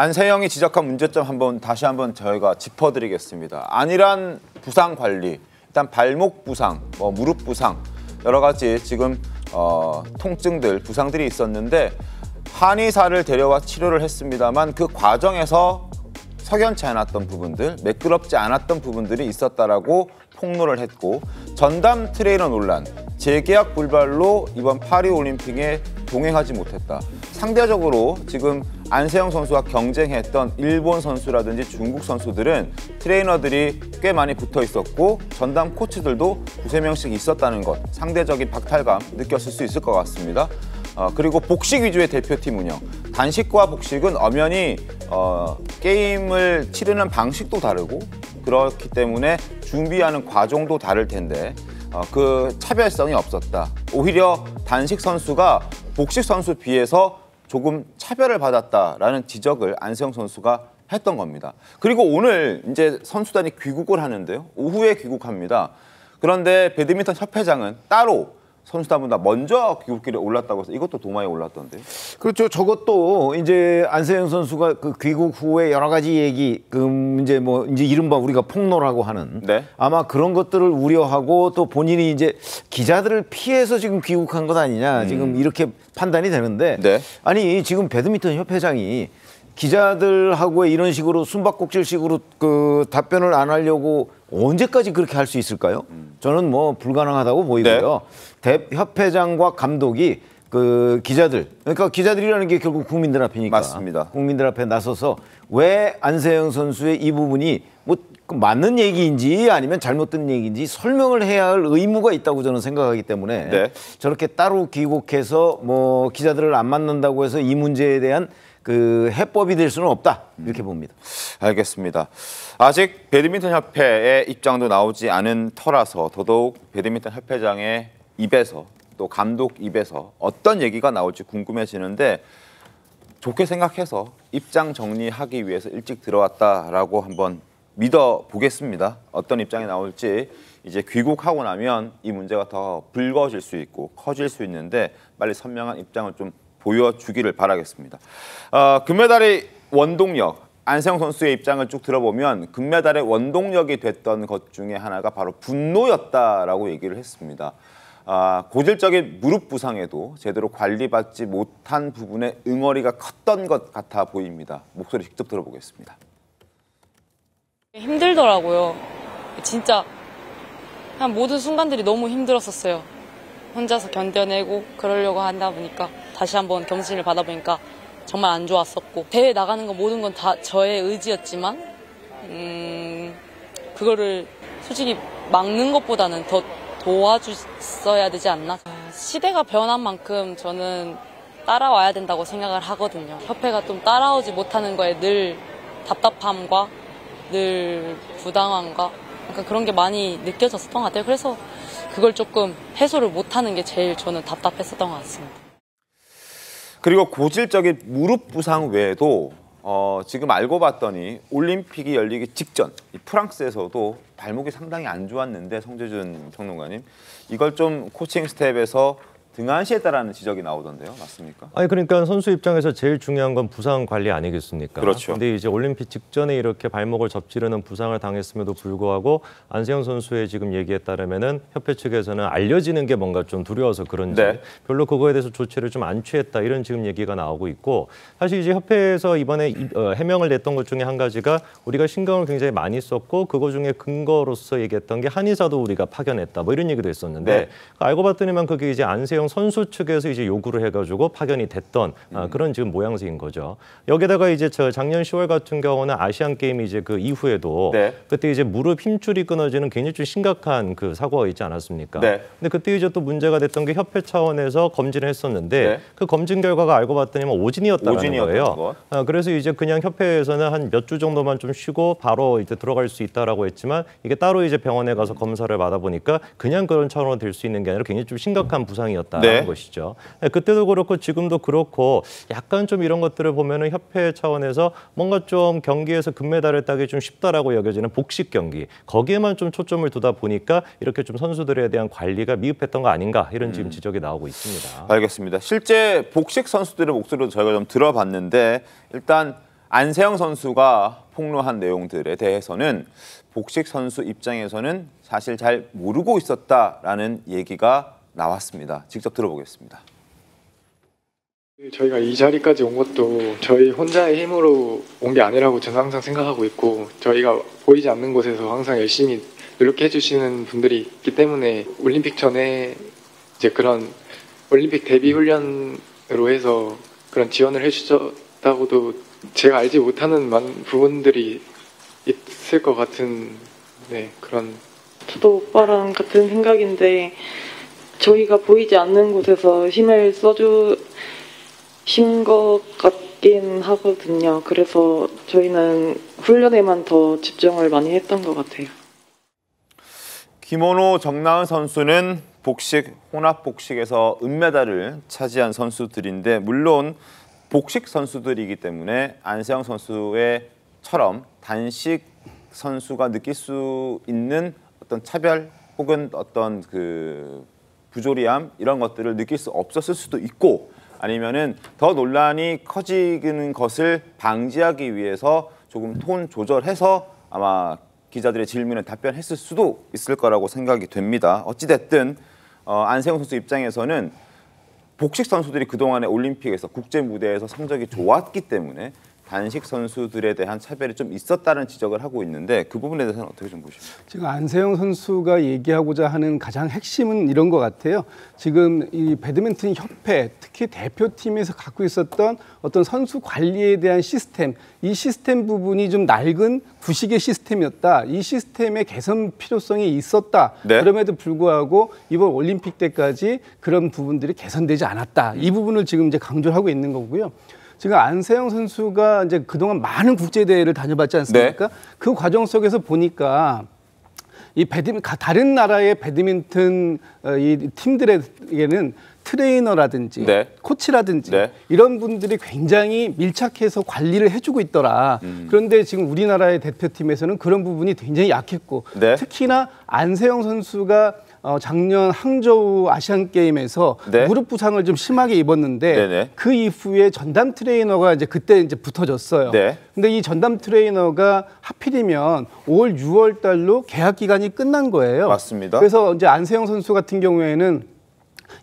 안세영이 지적한 문제점 한번 다시 한번 저희가 짚어드리겠습니다. 안일한 부상 관리, 일단 발목 부상, 뭐 무릎 부상 여러 가지 지금 어, 통증들, 부상들이 있었는데 한의사를 데려와 치료를 했습니다만 그 과정에서 석연치 않았던 부분들, 매끄럽지 않았던 부분들이 있었다라고 폭로를 했고 전담 트레이너 논란, 재계약 불발로 이번 파리 올림픽에 동행하지 못했다. 상대적으로 지금 안세영 선수와 경쟁했던 일본 선수라든지 중국 선수들은 트레이너들이 꽤 많이 붙어 있었고 전담 코치들도 두세 명씩 있었다는 것 상대적인 박탈감 느꼈을 수 있을 것 같습니다. 어, 그리고 복식 위주의 대표팀 운영. 단식과 복식은 엄연히 어, 게임을 치르는 방식도 다르고 그렇기 때문에 준비하는 과정도 다를 텐데 어, 그 차별성이 없었다. 오히려 단식 선수가 복식 선수 비해서 조금 차별을 받았다라는 지적을 안세영 선수가 했던 겁니다. 그리고 오늘 이제 선수단이 귀국을 하는데요. 오후에 귀국합니다. 그런데 배드민턴 협회장은 따로 선수단보다 먼저 귀국길에 올랐다고 해서 이것도 도마에 올랐던데. 그렇죠. 저것도 이제 안세영 선수가 그 귀국 후에 여러 가지 얘기, 그 음, 이제 뭐 이제 이른바 우리가 폭로라고 하는 네. 아마 그런 것들을 우려하고 또 본인이 이제 기자들을 피해서 지금 귀국한 것 아니냐 음. 지금 이렇게 판단이 되는데 네. 아니 지금 배드민턴 협회장이 기자들하고 이런 식으로 숨바꼭질식으로 그 답변을 안 하려고 언제까지 그렇게 할 수 있을까요? 음. 저는 뭐 불가능하다고 보이고요. 네. 협회장과 감독이 그 기자들 그러니까 기자들이라는 게 결국 국민들 앞이니까 맞습니다. 국민들 앞에 나서서 왜 안세영 선수의 이 부분이 뭐 그 맞는 얘기인지 아니면 잘못된 얘기인지 설명을 해야 할 의무가 있다고 저는 생각하기 때문에 네. 저렇게 따로 귀국해서 뭐 기자들을 안 만난다고 해서 이 문제에 대한 그 해법이 될 수는 없다 이렇게 봅니다. 알겠습니다. 아직 배드민턴 협회의 입장도 나오지 않은 터라서 더더욱 배드민턴 협회장의 입에서 또 감독 입에서 어떤 얘기가 나올지 궁금해지는데 좋게 생각해서 입장 정리하기 위해서 일찍 들어왔다라고 한번 믿어 보겠습니다. 어떤 입장이 나올지 이제 귀국하고 나면 이 문제가 더 불거질 수 있고 커질 수 있는데 빨리 선명한 입장을 좀 보여주기를 바라겠습니다. 어, 금메달의 원동력, 안세영 선수의 입장을 쭉 들어보면 금메달의 원동력이 됐던 것 중에 하나가 바로 분노였다라고 얘기를 했습니다. 아, 고질적인 무릎 부상에도 제대로 관리받지 못한 부분에 응어리가 컸던 것 같아 보입니다. 목소리 직접 들어보겠습니다. 힘들더라고요. 진짜 한 모든 순간들이 너무 힘들었었어요. 혼자서 견뎌내고 그러려고 한다 보니까 다시 한번 경신을 받아보니까 정말 안 좋았었고 대회 나가는 거 모든 건 다 저의 의지였지만 음, 그거를 솔직히 막는 것보다는 더 도와줬어야 되지 않나 아, 시대가 변한 만큼 저는 따라와야 된다고 생각을 하거든요 협회가 좀 따라오지 못하는 거에 늘 답답함과 늘 부당함과 약간 그런 게 많이 느껴졌었던 것 같아요 그래서 그걸 조금 해소를 못하는 게 제일 저는 답답했었던 것 같습니다 그리고 고질적인 무릎 부상 외에도 어, 지금 알고 봤더니 올림픽이 열리기 직전 프랑스에서도 발목이 상당히 안 좋았는데 성재준 평론가님 이걸 좀 코칭 스텝에서 등한시했다라는 지적이 나오던데요. 맞습니까? 아니 그러니까 선수 입장에서 제일 중요한 건 부상 관리 아니겠습니까? 그렇죠. 근데 이제 올림픽 직전에 이렇게 발목을 접지르는 부상을 당했음에도 불구하고 안세영 선수의 지금 얘기에 따르면은 협회 측에서는 알려지는 게 뭔가 좀 두려워서 그런지 네. 별로 그거에 대해서 조치를 좀 안 취했다 이런 지금 얘기가 나오고 있고 사실 이제 협회에서 이번에 어, 해명을 냈던 것 중에 한 가지가 우리가 신경을 굉장히 많이 썼고 그거 중에 근거로서 얘기했던 게 한의사도 우리가 파견했다 뭐 이런 얘기도 했었는데 네. 그러니까 알고 봤더니만 그게 이제 안세영 삼 선수 측에서 이제 요구를 해가지고 파견이 됐던 아, 음. 그런 지금 모양새인 거죠. 여기다가 이제 저 작년 10월 같은 경우는 아시안 게임 이제 그 이후에도 네. 그때 이제 무릎 힘줄이 끊어지는 굉장히 좀 심각한 그 사고가 있지 않았습니까? 네. 근데 그때 이제 또 문제가 됐던 게 협회 차원에서 검진을 했었는데 네. 그 검진 결과가 알고 봤더니 뭐 오진이었다는 거예요. 아, 그래서 이제 그냥 협회에서는 한 몇 주 정도만 좀 쉬고 바로 이제 들어갈 수 있다라고 했지만 이게 따로 이제 병원에 가서 검사를 받아 보니까 그냥 그런 차원으로 될 수 있는 게 아니라 굉장히 좀 심각한 부상이었다. 있었다는 네. 것이죠. 네, 그때도 그렇고 지금도 그렇고 약간 좀 이런 것들을 보면은 협회 차원에서 뭔가 좀 경기에서 금메달을 따기 좀 쉽다라고 여겨지는 복식 경기 거기에만 좀 초점을 두다 보니까 이렇게 좀 선수들에 대한 관리가 미흡했던 거 아닌가 이런 지금 음. 지적이 나오고 있습니다. 알겠습니다. 실제 복식 선수들의 목소리도 저희가 좀 들어봤는데 일단 안세영 선수가 폭로한 내용들에 대해서는 복식 선수 입장에서는 사실 잘 모르고 있었다라는 얘기가 나왔습니다. 직접 들어보겠습니다. 저희가 이 자리까지 온 것도 저희 혼자의 힘으로 온 게 아니라고 저는 항상 생각하고 있고 저희가 보이지 않는 곳에서 항상 열심히 노력해 주시는 분들이 있기 때문에 올림픽 전에 이제 그런 올림픽 데뷔 훈련으로 해서 그런 지원을 해주셨다고도 제가 알지 못하는 부분들이 있을 것 같은 네, 그런 저도 오빠랑 같은 생각인데 저희가 보이지 않는 곳에서 힘을 써주신 것 같긴 하거든요. 그래서 저희는 훈련에만 더 집중을 많이 했던 것 같아요. 김원호 정나은 선수는 복식 혼합 복식에서 은메달을 차지한 선수들인데 물론 복식 선수들이기 때문에 안세영 선수의처럼 단식 선수가 느낄 수 있는 어떤 차별 혹은 어떤 그 부조리함 이런 것들을 느낄 수 없었을 수도 있고 아니면은 더 논란이 커지는 것을 방지하기 위해서 조금 톤 조절해서 아마 기자들의 질문에 답변했을 수도 있을 거라고 생각이 됩니다. 어찌됐든 어, 안세훈 선수 입장에서는 복식 선수들이 그동안에 올림픽에서 국제 무대에서 성적이 좋았기 때문에 단식 선수들에 대한 차별이 좀 있었다는 지적을 하고 있는데 그 부분에 대해서는 어떻게 좀 보십니까? 지금 안세영 선수가 얘기하고자 하는 가장 핵심은 이런 것 같아요. 지금 이 배드민턴 협회 특히 대표팀에서 갖고 있었던 어떤 선수 관리에 대한 시스템 이 시스템 부분이 좀 낡은 구식의 시스템이었다. 이 시스템의 개선 필요성이 있었다. 네? 그럼에도 불구하고 이번 올림픽 때까지 그런 부분들이 개선되지 않았다. 이 부분을 지금 이제 강조하고 있는 거고요. 지금 안세영 선수가 이제 그동안 많은 국제 대회를 다녀봤지 않습니까? 네. 그 과정 속에서 보니까 이 배드민 다른 나라의 배드민턴 어, 이 팀들에게는 트레이너라든지 네. 코치라든지 네. 이런 분들이 굉장히 밀착해서 관리를 해주고 있더라. 음. 그런데 지금 우리나라의 대표팀에서는 그런 부분이 굉장히 약했고 네. 특히나 안세영 선수가 어, 작년 항저우 아시안 게임에서 네. 무릎 부상을 좀 심하게 입었는데 네네. 그 이후에 전담 트레이너가 이제 그때 이제 붙어졌어요. 네. 근데 이 전담 트레이너가 하필이면 올월 6월 달로 계약 기간이 끝난 거예요. 맞습니다. 그래서 이제 안세영 선수 같은 경우에는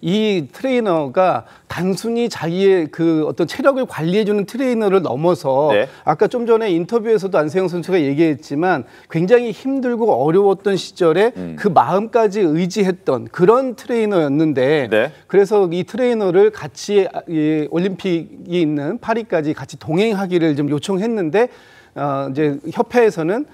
이 트레이너가 단순히 자기의 그 어떤 체력을 관리해주는 트레이너를 넘어서 네. 아까 좀 전에 인터뷰에서도 안세영 선수가 얘기했지만 굉장히 힘들고 어려웠던 시절에 음. 그 마음까지 의지했던 그런 트레이너였는데 네. 그래서 이 트레이너를 같이 이 올림픽이 있는 파리까지 같이 동행하기를 좀 요청했는데 어, 이제 협회에서는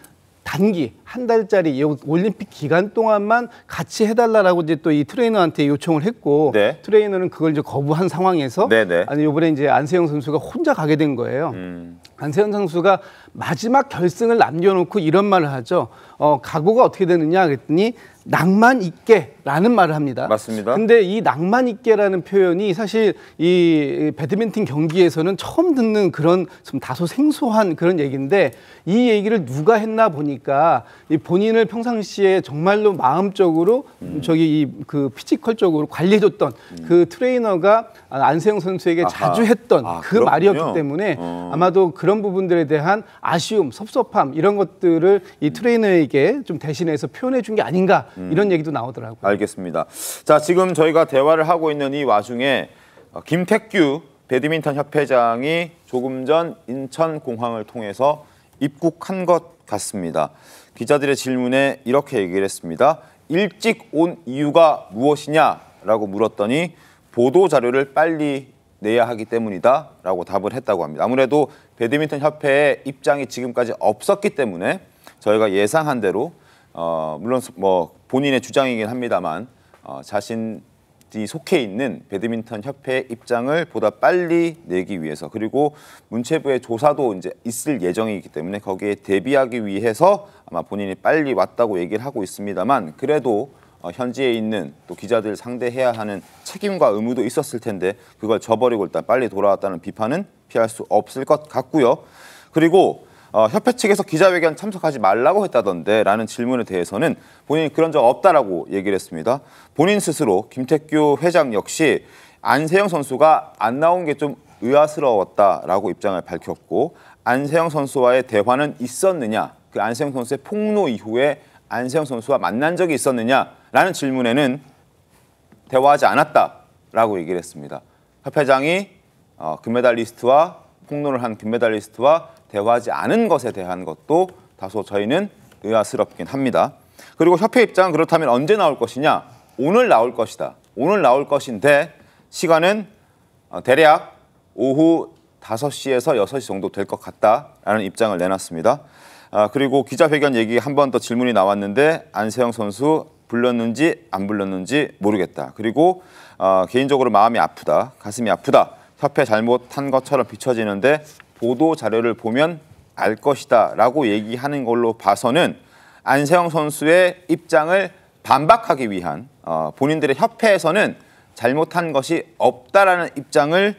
단기 한 달짜리 이 올림픽 기간 동안만 같이 해달라라고 이제 또 이 트레이너한테 요청을 했고 네. 트레이너는 그걸 이제 거부한 상황에서 네네. 네. 아니 요번에 이제 안세영 선수가 혼자 가게 된 거예요. 음. 안세영 선수가 마지막 결승을 남겨놓고 이런 말을 하죠. 어, 각오가 어떻게 되느냐 그랬더니 낭만 있게라는 말을 합니다. 맞습니다. 근데 이 낭만 있게라는 표현이 사실 이 배드민턴 경기에서는 처음 듣는 그런 좀 다소 생소한 그런 얘기인데 이 얘기를 누가 했나 보니까 이 본인을 평상시에 정말로 마음적으로 음. 저기 이그 피지컬적으로 관리해줬던 음. 그 트레이너가 안세영 선수에게 아하. 자주 했던 아, 그 그렇군요. 말이었기 때문에 어. 아마도 그런 부분들에 대한 아쉬움, 섭섭함 이런 것들을 이 트레이너에게 좀 대신해서 표현해 준 게 아닌가 음. 이런 얘기도 나오더라고요. 알겠습니다. 자, 지금 저희가 대화를 하고 있는 이 와중에 어, 김택규 배드민턴 협회장이 조금 전 인천 공항을 통해서 입국한 것 같습니다. 기자들의 질문에 이렇게 얘기를 했습니다. 일찍 온 이유가 무엇이냐라고 물었더니 보도 자료를 빨리 내야 하기 때문이다 라고 답을 했다고 합니다. 아무래도 배드민턴 협회의 입장이 지금까지 없었기 때문에 저희가 예상한 대로 어, 물론 뭐 본인의 주장이긴 합니다만 어, 자신이 속해 있는 배드민턴 협회의 입장을 보다 빨리 내기 위해서 그리고 문체부의 조사도 이제 있을 예정이기 때문에 거기에 대비하기 위해서 아마 본인이 빨리 왔다고 얘기를 하고 있습니다만 그래도 어, 현지에 있는 또 기자들 상대해야 하는 책임과 의무도 있었을 텐데 그걸 저버리고 일단 빨리 돌아왔다는 비판은 피할 수 없을 것 같고요. 그리고 어, 협회 측에서 기자회견 참석하지 말라고 했다던데 라는 질문에 대해서는 본인이 그런 적 없다라고 얘기를 했습니다. 본인 스스로 김택규 회장 역시 안세영 선수가 안 나온 게 좀 의아스러웠다라고 입장을 밝혔고 안세영 선수와의 대화는 있었느냐 그 안세영 선수의 폭로 이후에 안세영 선수와 만난 적이 있었느냐라는 질문에는 대화하지 않았다라고 얘기를 했습니다. 협회장이 어, 금메달리스트와 홈로를한 금메달리스트와 대화하지 않은 것에 대한 것도 다소 저희는 의아스럽긴 합니다. 그리고 협회 입장은 그렇다면 언제 나올 것이냐? 오늘 나올 것이다. 오늘 나올 것인데 시간은 어, 대략 오후 5시에서 6시 정도 될 것 같다라는 입장을 내놨습니다. 아, 그리고 기자회견 얘기 한 번 더 질문이 나왔는데 안세영 선수 불렀는지 안 불렀는지 모르겠다. 그리고 어, 개인적으로 마음이 아프다, 가슴이 아프다. 협회 잘못한 것처럼 비춰지는데 보도 자료를 보면 알 것이다 라고 얘기하는 걸로 봐서는 안세영 선수의 입장을 반박하기 위한 어, 본인들의 협회에서는 잘못한 것이 없다라는 입장을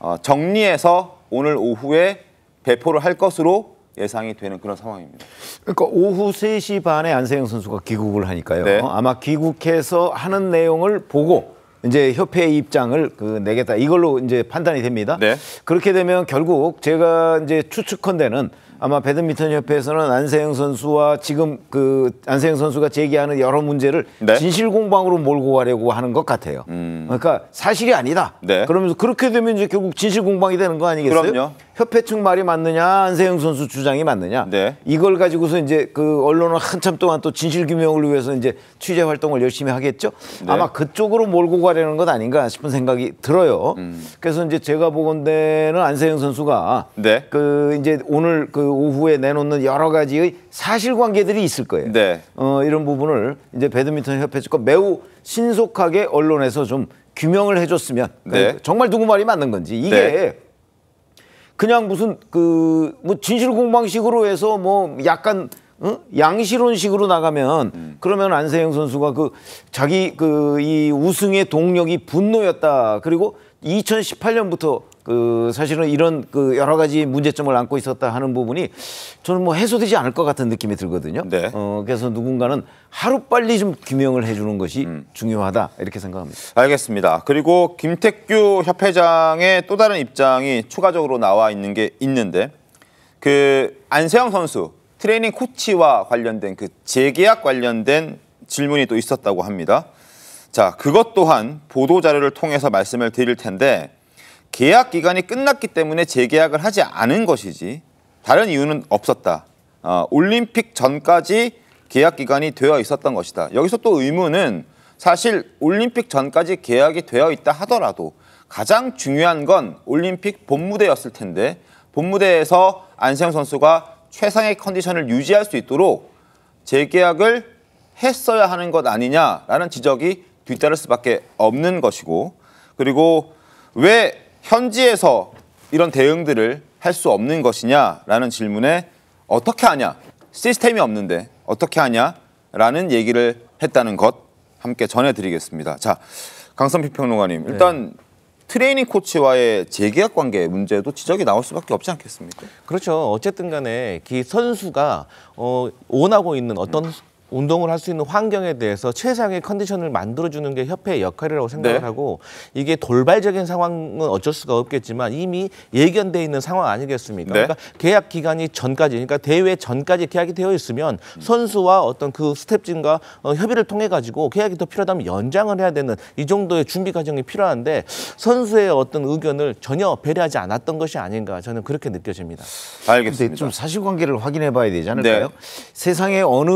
어, 정리해서 오늘 오후에 배포를 할 것으로 예상이 되는 그런 상황입니다. 그러니까 오후 3시 반에 안세영 선수가 귀국을 하니까요. 네. 아마 귀국해서 하는 내용을 보고 이제 협회의 입장을 그 내겠다 이걸로 이제 판단이 됩니다. 네. 그렇게 되면 결국 제가 이제 추측컨대는 아마 배드민턴 협회에서는 안세영 선수와 지금 그 안세영 선수가 제기하는 여러 문제를 네. 진실 공방으로 몰고 가려고 하는 것 같아요. 음. 그러니까 사실이 아니다. 네. 그러면서 그렇게 되면 이제 결국 진실 공방이 되는 거 아니겠어요? 그럼요. 협회 측 말이 맞느냐, 안세영 선수 주장이 맞느냐. 네. 이걸 가지고서 이제 그 언론은 한참 동안 또 진실 규명을 위해서 이제 취재 활동을 열심히 하겠죠. 네. 아마 그쪽으로 몰고 가려는 것 아닌가 싶은 생각이 들어요. 음. 그래서 이제 제가 보건대는 안세영 선수가 네. 그 이제 오늘 그 오후에 내놓는 여러 가지의 사실관계들이 있을 거예요. 네. 어, 이런 부분을 이제 배드민턴 협회 측과 매우 신속하게 언론에서 좀 규명을 해줬으면 네. 정말 누구 말이 맞는 건지 이게 네. 그냥 무슨 그 뭐 진실 공방식으로 해서 뭐 약간 어? 양시론식으로 나가면 음. 그러면 안세영 선수가 그 자기 그 이 우승의 동력이 분노였다 그리고 2018년부터 그 사실은 이런 그 여러 가지 문제점을 안고 있었다 하는 부분이 저는 뭐 해소되지 않을 것 같은 느낌이 들거든요. 네. 어, 그래서 누군가는 하루 빨리 좀 규명을 해주는 것이 음. 중요하다 이렇게 생각합니다. 알겠습니다. 그리고 김택규 협회장의 또 다른 입장이 추가적으로 나와 있는 게 있는데 그 안세영 선수 트레이닝 코치와 관련된 그 재계약 관련된 질문이 또 있었다고 합니다. 자, 그것 또한 보도 자료를 통해서 말씀을 드릴 텐데. 계약 기간이 끝났기 때문에 재계약을 하지 않은 것이지 다른 이유는 없었다. 어, 올림픽 전까지 계약 기간이 되어 있었던 것이다. 여기서 또 의문은 사실 올림픽 전까지 계약이 되어 있다 하더라도 가장 중요한 건 올림픽 본무대였을 텐데 본무대에서 안세영 선수가 최상의 컨디션을 유지할 수 있도록 재계약을 했어야 하는 것 아니냐라는 지적이 뒤따를 수밖에 없는 것이고 그리고 왜 현지에서 이런 대응들을 할 수 없는 것이냐라는 질문에 어떻게 하냐 시스템이 없는데 어떻게 하냐라는 얘기를 했다는 것 함께 전해드리겠습니다. 자 강선필 평론가님 일단 네. 트레이닝 코치와의 재계약 관계 문제도 지적이 나올 수밖에 없지 않겠습니까? 그렇죠. 어쨌든 간에 선수가 어, 원하고 있는 어떤 운동을 할 수 있는 환경에 대해서 최상의 컨디션을 만들어주는 게 협회의 역할이라고 생각을 네. 하고 이게 돌발적인 상황은 어쩔 수가 없겠지만 이미 예견돼 있는 상황 아니겠습니까? 네. 그러니까 계약 기간이 전까지 그러니까 대회 전까지 계약이 되어 있으면 선수와 어떤 그 스텝진과 어, 협의를 통해 가지고 계약이 더 필요하다면 연장을 해야 되는 이 정도의 준비 과정이 필요한데 선수의 어떤 의견을 전혀 배려하지 않았던 것이 아닌가 저는 그렇게 느껴집니다. 알겠습니다. 좀 사실관계를 확인해 봐야 되지 않을까요? 네. 세상에 어느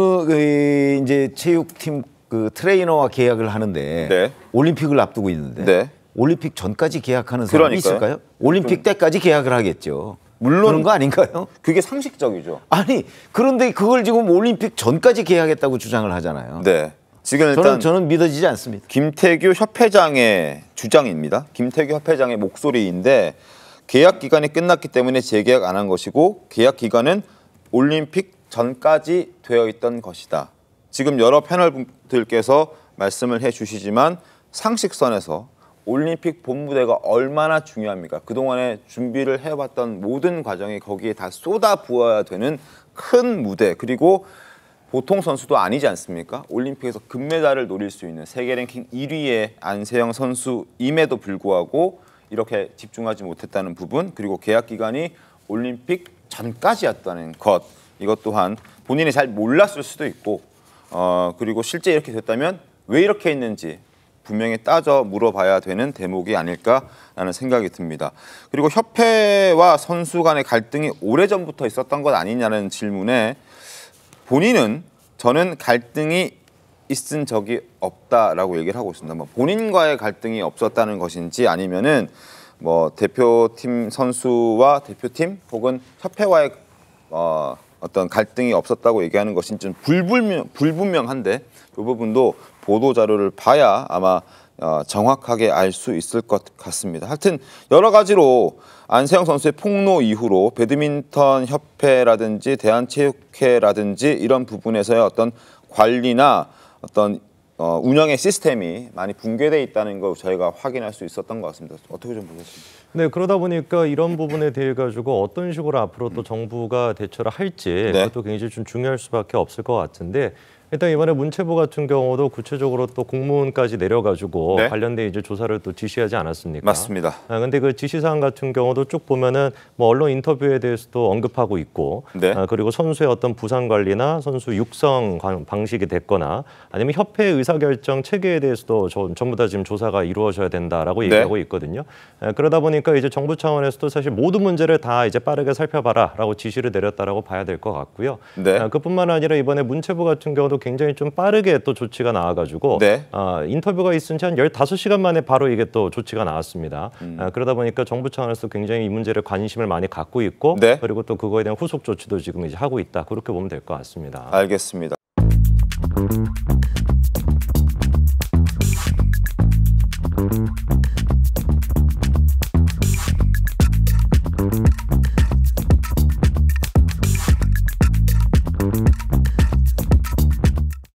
이제 체육팀 그 트레이너와 계약을 하는데 네. 올림픽을 앞두고 있는데 네. 올림픽 전까지 계약하는 사람이 그러니까요. 있을까요? 올림픽 그러니까. 때까지 계약을 하겠죠. 물론 그런 거 아닌가요? 그게 상식적이죠. 아니 그런데 그걸 지금 올림픽 전까지 계약했다고 주장을 하잖아요. 네. 지금 일단 저는, 저는 믿어지지 않습니다. 김태규 협회장의 주장입니다. 김태규 협회장의 목소리인데 계약 기간이 끝났기 때문에 재계약 안 한 것이고 계약 기간은 올림픽 전까지 되어 있던 것이다. 지금 여러 패널들께서 분 말씀을 해주시지만 상식선에서 올림픽 본부대가 얼마나 중요합니까? 그동안에 준비를 해왔던 모든 과정이 거기에 다 쏟아 부어야 되는 큰 무대 그리고 보통 선수도 아니지 않습니까? 올림픽에서 금메달을 노릴 수 있는 세계 랭킹 1위의 안세영 선수임에도 불구하고 이렇게 집중하지 못했다는 부분 그리고 계약 기간이 올림픽 전까지였다는 것 이것 또한 본인이 잘 몰랐을 수도 있고 어, 그리고 실제 이렇게 됐다면 왜 이렇게 했는지 분명히 따져 물어봐야 되는 대목이 아닐까라는 생각이 듭니다. 그리고 협회와 선수 간의 갈등이 오래전부터 있었던 것 아니냐는 질문에 본인은 저는 갈등이 있은 적이 없다라고 얘기를 하고 있습니다. 뭐 본인과의 갈등이 없었다는 것인지 아니면은 뭐 대표팀 선수와 대표팀 혹은 협회와의 어, 어떤 갈등이 없었다고 얘기하는 것은 좀 불분명, 불분명한데 그 부분도 보도 자료를 봐야 아마 어, 정확하게 알 수 있을 것 같습니다. 하여튼 여러 가지로 안세영 선수의 폭로 이후로 배드민턴 협회라든지 대한체육회라든지 이런 부분에서의 어떤 관리나 어떤 어, 운영의 시스템이 많이 붕괴돼 있다는 걸 저희가 확인할 수 있었던 것 같습니다. 어떻게 좀 보셨습니까? 네, 그러다 보니까 이런 부분에 대해 가지고 어떤 식으로 앞으로 또 음. 정부가 대처를 할지 네. 그것도 굉장히 좀 중요할 수밖에 없을 것 같은데 일단 이번에 문체부 같은 경우도 구체적으로 또 공무원까지 내려가지고 네. 관련된 이제 조사를 또 지시하지 않았습니까? 맞습니다. 그런데그 아, 지시사항 같은 경우도 쭉 보면은 뭐 언론 인터뷰에 대해서도 언급하고 있고, 네. 아, 그리고 선수의 어떤 부상 관리나 선수 육성 방식이 됐거나 아니면 협회 의사 결정 체계에 대해서도 저, 전부 다 지금 조사가 이루어져야 된다라고 네. 얘기하고 있거든요. 아, 그러다 보니까 이제 정부 차원에서도 사실 모든 문제를 다 이제 빠르게 살펴봐라라고 지시를 내렸다라고 봐야 될 것 같고요. 네. 아, 그뿐만 아니라 이번에 문체부 같은 경우도 식으로 굉장히 좀 빠르게 또 조치가 나와가지고 네. 아, 인터뷰가 있은 지한 열다섯 시간 만에 바로 이게 또 조치가 나왔습니다. 음. 아, 그러다 보니까 정부 차원에서 굉장히 이 문제를 관심을 많이 갖고 있고 네. 그리고 또 그거에 대한 후속 조치도 지금 이제 하고 있다. 그렇게 보면 될 것 같습니다. 알겠습니다.